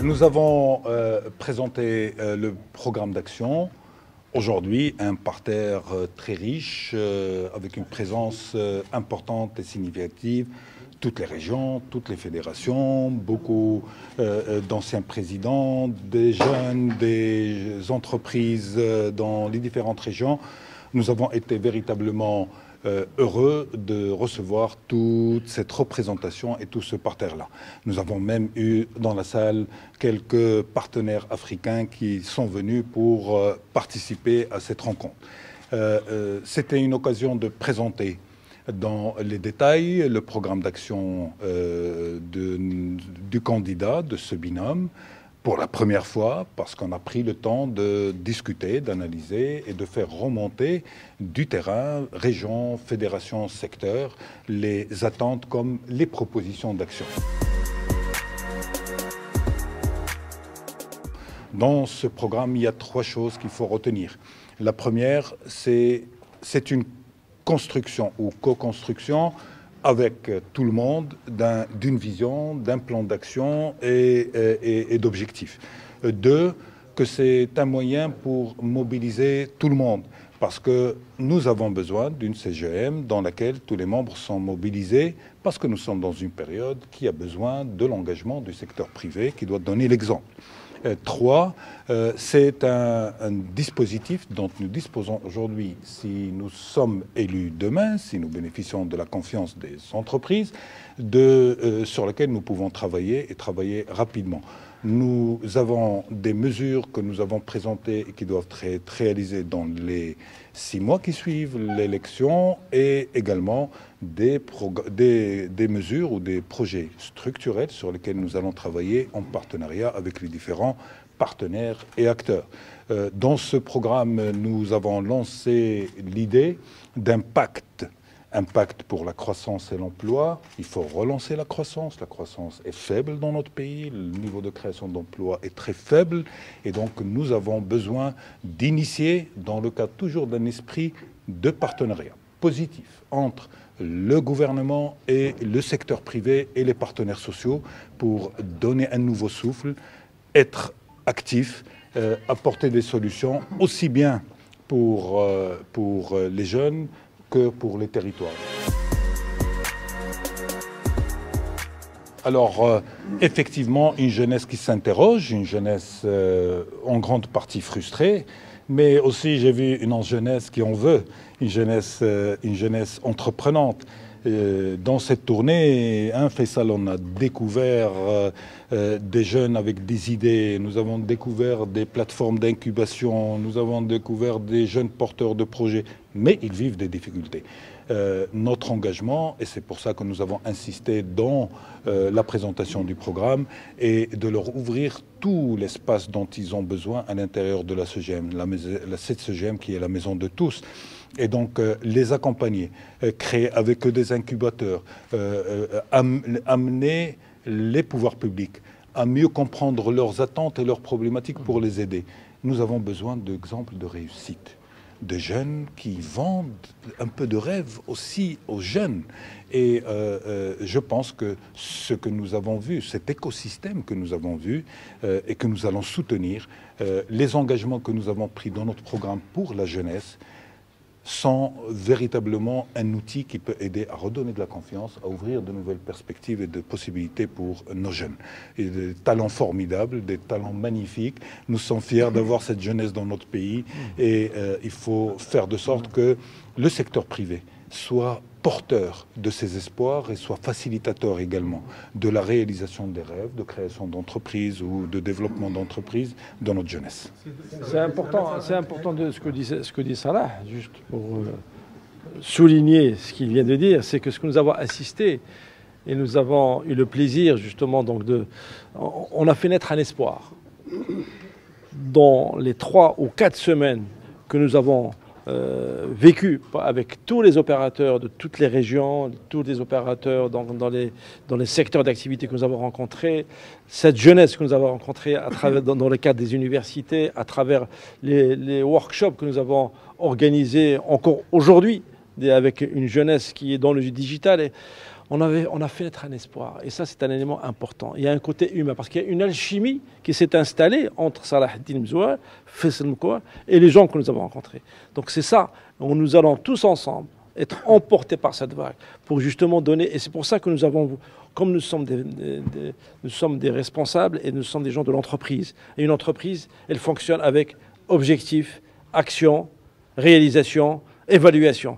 nous avons euh, présenté euh, le programme d'action. Aujourd'hui, un parterre euh, très riche, avec une présence importante et significative. Toutes les régions, toutes les fédérations, beaucoup d'anciens présidents, des jeunes, des entreprises dans les différentes régions. Nous avons été véritablement euh, heureux de recevoir toute cette représentation et tout ce parterre-là. Nous avons même eu dans la salle quelques partenaires africains qui sont venus pour euh, participer à cette rencontre. Euh, c'était une occasion de présenter dans les détails le programme d'action du candidat, de ce binôme, pour la première fois parce qu'on a pris le temps de discuter, d'analyser et de faire remonter du terrain, région, fédération, secteur, les attentes comme les propositions d'action. Dans ce programme, il y a trois choses qu'il faut retenir. La première, c'est une construction ou co-construction avec euh, tout le monde d'une vision, d'un plan d'action et, et d'objectifs. Euh, deux, que c'est un moyen pour mobiliser tout le monde, parce que nous avons besoin d'une CGM dans laquelle tous les membres sont mobilisés, parce que nous sommes dans une période qui a besoin de l'engagement du secteur privé, qui doit donner l'exemple. Trois, euh, c'est un, dispositif dont nous disposons aujourd'hui. Si nous sommes élus demain, si nous bénéficions de la confiance des entreprises, euh, sur lequel nous pouvons travailler et travailler rapidement. Nous avons des mesures que nous avons présentées et qui doivent être réalisées dans les six mois qui suivent l'élection et également des, mesures ou des projets structurels sur lesquels nous allons travailler en partenariat avec les différents partenaires et acteurs. Euh, dans ce programme, nous avons lancé l'idée d'un pacte Impact pour la croissance et l'emploi. Il faut relancer la croissance. La croissance est faible dans notre pays. Le niveau de création d'emplois est très faible. Et donc, nous avons besoin d'initier, dans le cas toujours d'un esprit de partenariat positif entre le gouvernement et le secteur privé et les partenaires sociaux pour donner un nouveau souffle, être actif, euh, apporter des solutions aussi bien pour, euh, pour euh, les jeunes, pour les territoires. Alors, euh, effectivement, une jeunesse qui s'interroge, une jeunesse euh, en grande partie frustrée, mais aussi j'ai vu une jeunesse qui en veut, une jeunesse, euh, une jeunesse entreprenante. Euh, dans cette tournée, un on a découvert euh, euh, des jeunes avec des idées, nous avons découvert des plateformes d'incubation, nous avons découvert des jeunes porteurs de projets, mais ils vivent des difficultés. notre engagement, et c'est pour ça que nous avons insisté dans la présentation du programme, est de leur ouvrir tout l'espace dont ils ont besoin à l'intérieur de la CGM, cette CGM qui est la maison de tous et donc euh, les accompagner, euh, créer avec eux des incubateurs, euh, amener les pouvoirs publics à mieux comprendre leurs attentes et leurs problématiques pour les aider. Nous avons besoin d'exemples de réussite, de jeunes qui vendent un peu de rêve aussi aux jeunes. Et je pense que ce que nous avons vu, cet écosystème que nous avons vu et que nous allons soutenir, les engagements que nous avons pris dans notre programme pour la jeunesse, sont véritablement un outil qui peut aider à redonner de la confiance, à ouvrir de nouvelles perspectives et de possibilités pour nos jeunes. Et des talents formidables, des talents magnifiques. Nous sommes fiers d'avoir cette jeunesse dans notre pays et euh, il faut faire de sorte que le secteur privé soit porteur de ces espoirs et soit facilitateur également de la réalisation des rêves, de création d'entreprises ou de développement d'entreprises dans notre jeunesse. C'est important, de ce que dit, ce que dit Salah, juste pour euh, souligner ce qu'il vient de dire, c'est que ce que nous avons assisté et nous avons eu le plaisir justement donc de, on a fait naître un espoir dans les trois ou quatre semaines que nous avons euh, vécu avec tous les opérateurs de toutes les régions, tous les opérateurs dans, les, secteurs d'activité que nous avons rencontrés, cette jeunesse que nous avons rencontrée à travers, dans, le cadre des universités, à travers les, les workshops que nous avons organisés encore aujourd'hui avec une jeunesse qui est dans le digital. Et, on, avait, on a fait naître un espoir. Et ça, c'est un élément important. Il y a un côté humain, parce qu'il y a une alchimie qui s'est installée entre Salah Din Mzoua, Faisal et les gens que nous avons rencontrés. Donc c'est ça, nous allons tous ensemble être emportés par cette vague pour justement donner. Et c'est pour ça que nous avons, comme nous sommes des, nous sommes des responsables et nous sommes des gens de l'entreprise. Et une entreprise, elle fonctionne avec objectif, action, réalisation, évaluation.